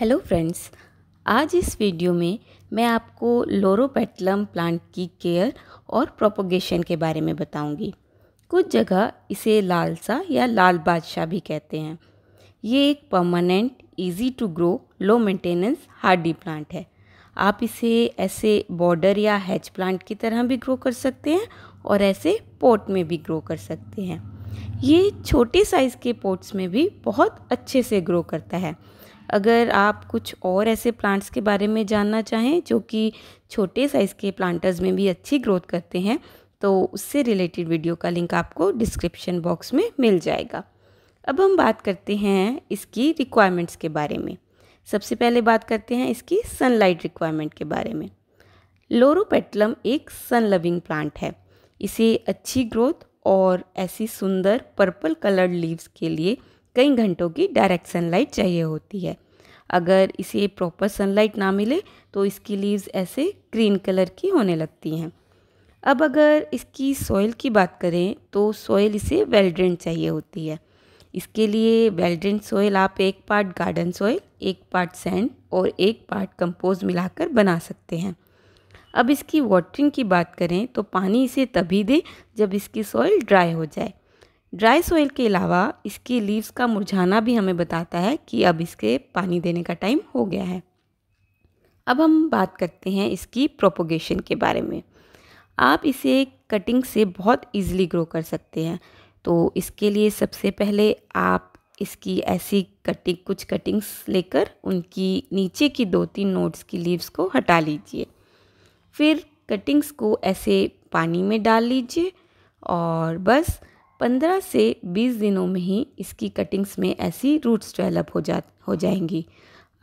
Hello friends आज इस video में मैं आपको लोरोपेटलम प्लांट की केयर और प्रोपोगेशन के बारे में बताऊंगी। कुछ जगह इसे लालसा या लाल बादशाह भी कहते हैं ये एक permanent easy to grow low maintenance hardy plant है आप इसे ऐसे बॉर्डर या हैच प्लांट की तरह भी ग्रो कर सकते हैं और ऐसे पोट में भी ग्रो कर सकते हैं ये छोटे साइज़ के पोट्स में भी बहुत अच्छे से ग्रो करता है अगर आप कुछ और ऐसे प्लांट्स के बारे में जानना चाहें जो कि छोटे साइज़ के प्लांटर्स में भी अच्छी ग्रोथ करते हैं तो उससे रिलेटेड वीडियो का लिंक आपको डिस्क्रिप्शन बॉक्स में मिल जाएगा अब हम बात करते हैं इसकी रिक्वायरमेंट्स के बारे में सबसे पहले बात करते हैं इसकी सनलाइट रिक्वायरमेंट के बारे में लोरोपेटलम एक सन लविंग प्लांट है इसे अच्छी ग्रोथ और ऐसी सुंदर पर्पल कलर्ड लीव्स के लिए कई घंटों की डायरेक्ट सनलाइट चाहिए होती है अगर इसे प्रॉपर सनलाइट ना मिले तो इसकी लीव्स ऐसे ग्रीन कलर की होने लगती हैं अब अगर इसकी सॉइल की बात करें तो सॉइल इसे वेल चाहिए होती है इसके लिए वेल सॉइल आप एक पार्ट गार्डन सॉइल एक पार्ट सैंड और एक पार्ट कंपोज मिलाकर बना सकते हैं अब इसकी वाटरिंग की बात करें तो पानी इसे तभी दें जब इसकी सॉइल ड्राई हो जाए ड्राई सॉइल के अलावा इसकी लीव्स का मुरझाना भी हमें बताता है कि अब इसके पानी देने का टाइम हो गया है अब हम बात करते हैं इसकी प्रोपोगेशन के बारे में आप इसे कटिंग से बहुत ईजिली ग्रो कर सकते हैं तो इसके लिए सबसे पहले आप इसकी ऐसी कटिंग कुछ कटिंग्स लेकर उनकी नीचे की दो तीन नोट्स की लीव्स को हटा लीजिए फिर कटिंग्स को ऐसे पानी में डाल लीजिए और बस 15 से 20 दिनों में ही इसकी कटिंग्स में ऐसी रूट्स डेवलप हो जा हो जाएंगी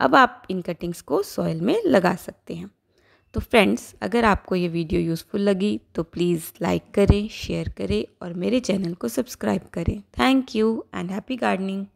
अब आप इन कटिंग्स को सॉइल में लगा सकते हैं तो फ्रेंड्स अगर आपको ये वीडियो यूज़फुल लगी तो प्लीज़ लाइक करें शेयर करें और मेरे चैनल को सब्सक्राइब करें thank you and happy gardening